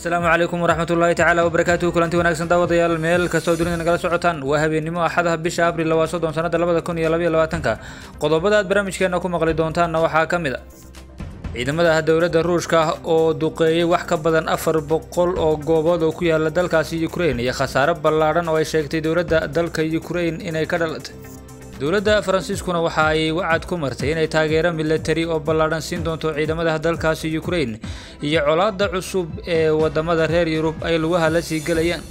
asalaamu calaykum waraxmatullahi tacaala wabarakaatu kulanti wanaagsan daawadayaal meel kastoo dunida nagala socotaan waa habeennimo axadaha bisha abril lawaa soddon sanada labada kun iyo labaiyo labaatanka qodobada aad barnaamijkeenna ku maqli doontaanna waxaa ka mid a ciidamada dowladda ruushka ah oo duqeeyey wax ka badan afar boqol oo goobood oo ku yaala dalkaasi yukrain iyo khasaaro ballaadhan oo ay sheegtay dowladda dalka yukrain inay ka dhalatay dowladda faransiiskuna waxa ay wacad ku martay inay taageero milatari oo ballaadhan siin doonto ciidamada dalkaasi ukraine iyo colaadda cusub ee waddamada reer yurub ay lugaha la sii gelayaan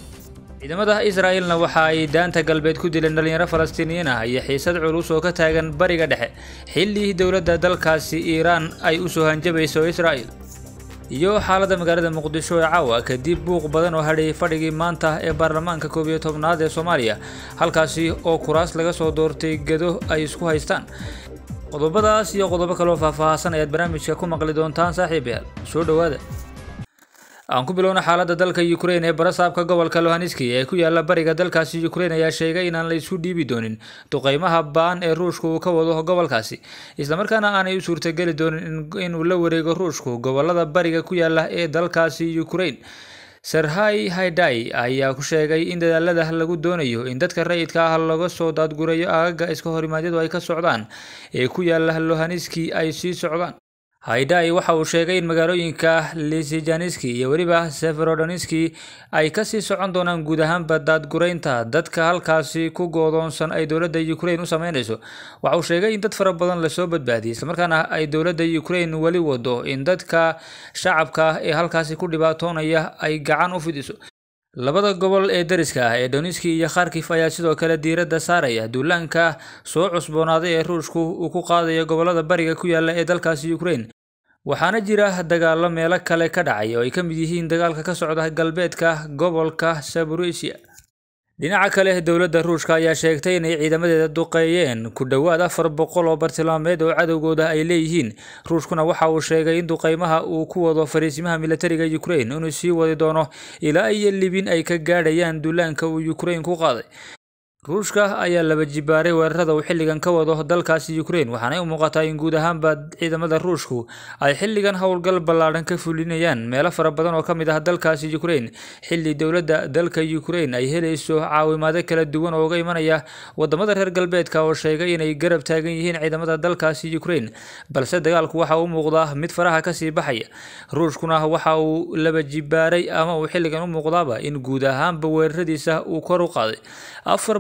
ciidamada israa'eelna waxa ay daanta galbeed ku dileen dhallinyaro falastiiniyiin ah iyo xiisad culus oo ka taagan bariga dhexe xillii dowladda dalkaasi iiraan ay u soo hanjabayso israa'el iyo xaaladda magaalada muqdisho ee caawa kadib buuq badan oo hadhayay fadhigii maanta ee baarlamaanka koob iyo tobnaad ee soomaaliya halkaasi oo kuraas laga soo doortay gado ay isku haystaan qodobadaas iyo qodobo kaleoo faahfaahsan ayaad barnaamijka ku maqli doontaan saaxiibayaal soo dhowaada aan ku bilowna xaalada dalka ukrain ee barasaabka gobolka lohaniski ee ku yaala bariga dalkaasi ukrain ayaa sheegay inaan la isku dhiibi doonin duqeymaha baan ee ruushka uu ka wado gobolkaasi islamarkaana aanay u suurtageli doonin inuu la wareego ruushku gobolada bariga ku yaala ee dalkaasi ukrain serhai haidai ayaa ku sheegay in dadaalada lagu doonayo in dadka rayidka ah laga soo daadgurayo aagaga iska horimaadyadu ay ka socdaan ee ku yaala lohaniski ay sii socdaan haidai waxa uu sheegay in magaalooyinka lisijaniski iyo weliba seferodoniski ay kasii socon doonaan guud ahaanba daadguraynta dadka halkaasi ku goodoonsan ay dowladda ukrain u sameynayso waxa uu sheegay in dad fara badan lasoo badbaadiyay islamarkaana ay dowladda ukrain weli wado in dadka shacabka ee halkaasi ku dhibaatoonaya ay gacan u fidiso labada gobol ee dariska ah ee doniski iyo kharkif ayaa sidoo kale diiradda saaraya duulaanka soo cusboonaaday ee ruushku uu ku qaadaya gobolada bariga ku yaala ee dalkaasi ukraine waxaana jira dagaallo meelo kale ka dhacay oo ay ka mid yihiin dagaalka ka socda galbeedka gobolka saburisia dhinaca kale dowladda ruushka ayaa sheegtay inay ciidamadeeda duqeeyeen ku dhowaad afar boqol oo bartilmaameed oo cadowgooda ay leeyihiin ruushkuna waxa uu sheegay in duqeymaha uu ku wado fariisimaha milatariga ukrain inuu sii wadi doono ilaa iyo libin ay ka gaadhayaan duulaanka uu ukrain ku qaaday ruushka ayaa laba jibaaray weerarada uu xilligan ka wado dalkaasi ukraine waxaanay u muuqataa in guud ahaanba ciidamada ruushku ay xilligan howlgal ballaadhan ka fulinayaan meelo fara badan oo ka mid ah dalkaasi ukraine xilli dowladda dalka ukraine ay helayso caawimaado kala duwan oo uga imanaya wadamada reer galbeedka oo sheegay inay garab taagan yihiin ciidamada dalkaasi ukraine balse dagaalku waxa uu muuqdaa mid faraha kasii baxaya ruushkuna waxa uu laba jibaaray ama uu xilligan u muuqdaaba in guud ahaanba weeraradiisa uu kor u qaaday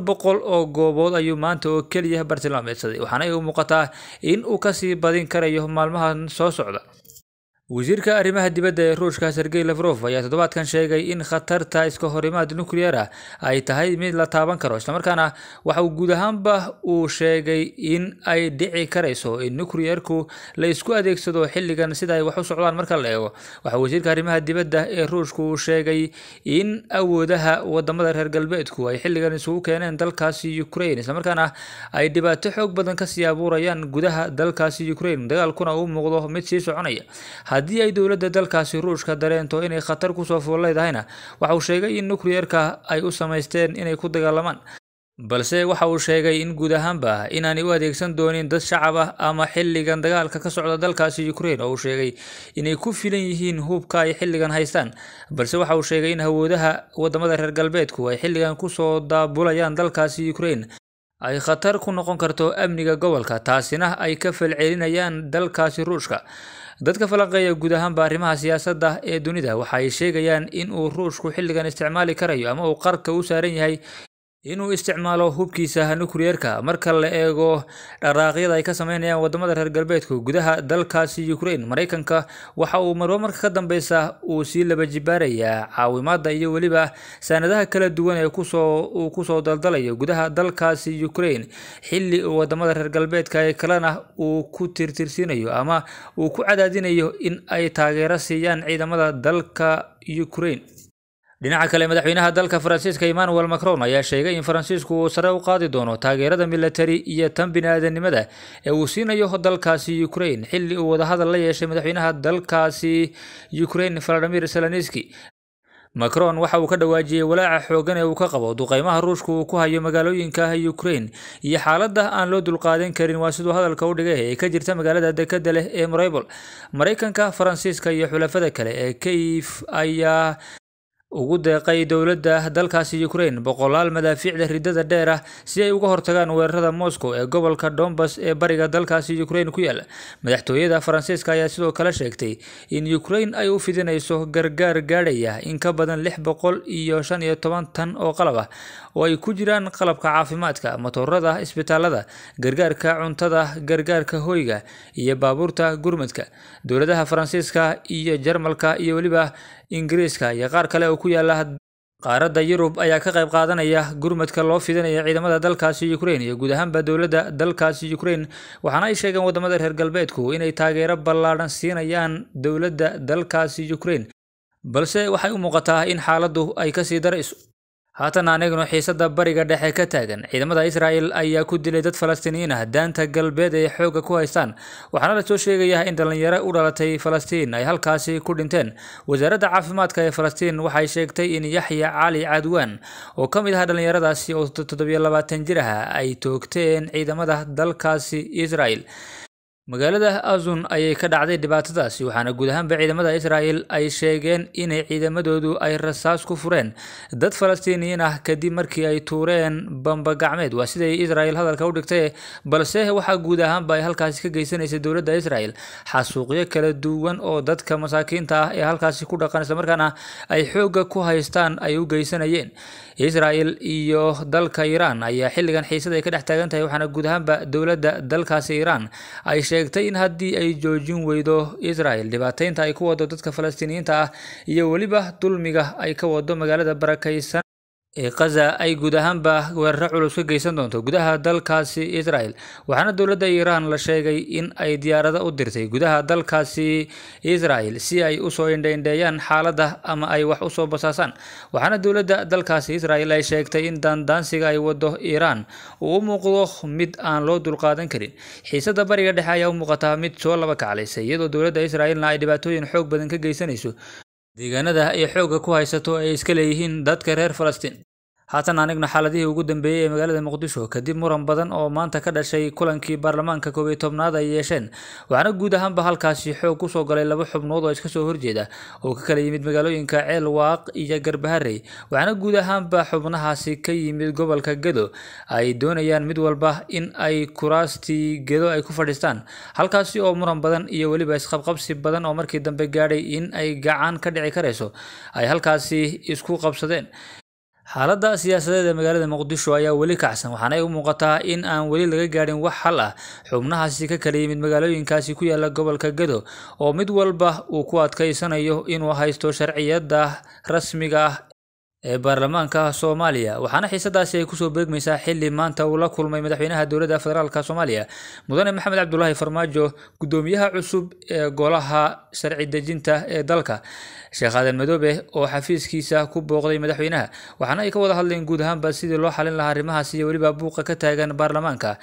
boqol oo goobood ayuu maanta oo keliya bartilmaameedsaday waxaana ay u muuqataa in uu kasii badin karayo maalmahan soo socda wasiirka arrimaha dibadda ee ruushka sergey lafrof ayaa toddobaadkan sheegay in khatarta iska horimaad nukliyar ay tahay mid la taaban karo islamarkaana waxa uu guud ahaanba uu sheegay in ay dhici karayso in nukliyarku la isku adeegsado xilligan sida ay wax u socdaan marka la eego waxa wasiirka arrimaha dibadda ee ruushka uu sheegay in awoodaha wadamada reer galbeedku ay xilligan isugu keeneen dalkaasi ukrain islamarkaana ay dhibaato xoog badan kasii abuurayaan gudaha dalkaasi ukrain dagaalkuna uu muuqdo mid sii soconaya haddii ay dowladda dalkaasi ruushka dareento inay khatar kusoo fuul leedahayna waxa uu sheegay in nukliyerka ay u samaysteen inay ku dagaalamaan balse waxa uu sheegay in guud ahaanba inaanay u adeegsan doonin dad shacab ah ama xilligan dagaalka ka socda dalkaasi ukraine oo uu sheegay inay ku filan yihiin hubka ay xilligan haystaan balse waxa uu sheegay in hawoodaha waddamada reer galbeedku ay xilligan ku soo daabulayaan dalkaasi ukraine ay khatar ku noqon karto amniga gobolka taasina ay ka falcelinayaan dalkaasi ruushka dadka falanqeeya guud ahaanba arrimaha siyaasadda ee dunida waxa ay sheegayaan in uu ruushku xilligan isticmaali karayo ama uu qarka u saaran yahay inuu isticmaalo hubkiisa nukriyerka marka la eego dharaaqyada ay ka sameynayaan wadamada reer galbeedka gudaha dalkaasi ukrain maraykanka waxa uu marba marka ka dambeysa uu sii labajibaarayaa caawimaada iyo weliba saanadaha kala duwan ee uu kusoo daldalayo gudaha dalkaasi ukraine xili wadamada reer galbeedka ee kalena uu ku tirtirsiinayo ama uu ku cadaadinayo in ay taageero siiyaan ciidamada dalka ukrain dhinaca kale madaxweynaha dalka faransiiska emmanuel macron ayaa sheegay in faransiisku uu sare u qaadi doono taageerada milatari iyo tan bini-aadanimada ee uu siinayo dalkaasi ukrain xilli uu wadahadal la yeeshay madaxweynaha dalkaasi ukrain valadimir selaniski macron waxa uu ka dhawaajiyey walaaca xoogan ee uu ka qabo duqeymaha ruushka uu ku hayo magaalooyinka ukrain iyo xaalada aan loo dulqaadan karin waa siduu hadalka u dhigay ee ka jirta magaalada dekeda leh ee marable maraykanka faransiiska iyo xulafada kale ee kayif ayaa ugu deeqay dowladda dalkaasi ukrain boqolaal madaafiicda ridada dheer ah si ay uga hortagaan weerarada moscow ee gobolka dombas ee bariga dalkaasi ukrain ku yaal madaxtooyada faransiiska ayaa sidoo kale sheegtay in ukrain ay u fidinayso gargaar gaadhaya in ka badan lix boqol iyo shan iyo toban tan oo qalab ah oo ay ku jiraan qalabka caafimaadka matoorada isbitaalada gargaarka cuntada gargaarka hoyga iyo baabuurta gurmadka dowladaha faransiiska iyo jarmalka iyo weliba Ingiriiska iyo qaar kale oo ku yaalla qaaradda Yurub ayaa ka qayb qaadanaya gurmadka loo fidinayo ciidamada dalkaasi Ukraine iyo guud ahaanba dowladda dalkaasi Ukraine waxaana ay sheegeen waddamada reer galbeedku inay taageero ballaaran siinayaan dowladda dalkaasi Ukraine balse waxay u muuqataa in xaaladdu ay kasii darayso haatan aan xiisadda bariga dhexe ka taagan ciidamada israa'el ayaa ku dilay dad falastiiniyiin ah daanta galbeed ee xoogga ku haystaan waxaana la soo sheegayaa in dhallinyaro u dhalatay falastiin ay halkaasi ku dhinteen wasaaradda caafimaadka ee falastiin waxay sheegtay in yaxya cali cadwaan oo ka mid ah dhallinyaradaasi oo toddobiyo labaatan jir ah ay toogteen ciidamada dalkaasi israa'el magaalada azun ayay ka dhacday dhibaatadaasi waxaana guud ahaanba ciidamada israa'el ay sheegeen inay ciidamadoodu ay rasaas ku fureen dad falastiiniyiin ah kadib markii ay tuureen bambagacmeed waa siday israa'el hadalka u dhigtay balse waxaa guud ahaanba ay halkaasi ka geysanaysa dowladda israa'el xasuuqyo kala duwan oo dadka masaakiinta ah ee halkaasi ku dhaqan islamarkaana ay xoogga ku haystaan ay u geysanayeen israa'el iyo dalka iiraan ayaa xilligan xiisada ay ka dhex taagan tahay waxaana guud ahaanba dowladda dalkaasi iiraan ay sheegtay in haddii ay joojin weydo israel dhibaateynta ay ku wado dadka falastiiniyiinta ah iyo weliba dulmiga ay ka wado magaalada barakaysan gaza ay guud ahaanba weeraro culus ka geysan doonto gudaha dalkaasi israel waxaana dowladda iiraan la sheegay in ay diyaarado u dirtay gudaha dalkaasi israel si ay usoo indheindheeyaan xaaladda ama ay wax usoo basaasaan waxaana dowladda dalkaasi israel ay sheegtay in daandaansiga ay waddo iiraan uu u muuqdo mid aan loo dulqaadan karin xiisadda bariga dhexe ayaa u muuqataa mid soo laba kaclaysa iyadoo dowladda israelna ay dhibaatooyin xoog badan ka geysanayso deegaanada ay xoogga ku haysato ay iska leeyihiin dadka reer Falastiin haatan anigna xaaladihii ugu dambeeyey ee magaalada muqdisho kadib muran badan oo maanta ka dhashay kulankii baarlamaanka koob iyo tobnaad ay yeesheen waxaana guud ahaanba halkaasi xoog kusoo galay laba xubnood oo iska soo horjeeda oo ka kala yimid magaalooyinka ceel waaq iyo garbaharey waxaana guud ahaanba xubnahaasi ka yimid gobolka gedo ay doonayaan mid walba in ay kuraastii gedo ay ku fadhiistaan halkaasi oo muran badan iyo weliba isqabqabsi badan oo markii dambe gaadhay in ay gacan ka dhici karayso ay halkaasi isku qabsadeen xaaladda siyaasadeed ee magaalada muqdisho ayaa weli kacsan waxaana ay u muuqataa in aan weli laga gaadhin wax xal ah xubnahaasi ka kala yimid magaalooyinkaasi ku yaalla gobolka gedo oo mid walba uu ku adkaysanayo inuu haysto sharciyada rasmiga ah ee baarlamaanka soomaaliya waxaana xiisadaasi ay kusoo beegmaysaa xili maanta uu la kulmay madaxweynaha dowladda federaalka soomaaliya mudane maxamed cabdulaahi farmaajo guddoomiyaha cusub ee golaha sharci dejinta ee dalka sheekh aadan madoobe oo xafiiskiisa ku booqday madaxweynaha waxaana ay ka wada hadleen guud ahaanba sidii loo xalin lahaa arrimahaas iyo weliba buuqa ka taagan baarlamaanka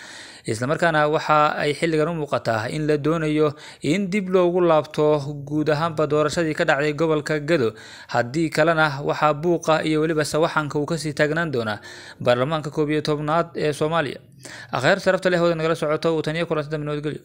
islamarkaana waxa ay xilligan u muuqataa in la doonayo in dib loogu laabto guud ahaanba doorashadii ka dhacday gobolka gado haddii kalena waxaa buuqa iyo weliba sawaxanka uu kasii taagnaan doonaa baarlamaanka koob iyo tobnaad ee soomaaliya akhyaarta sharafta leh hawda nagala socoto uu taniyo kulantada minoodgelyo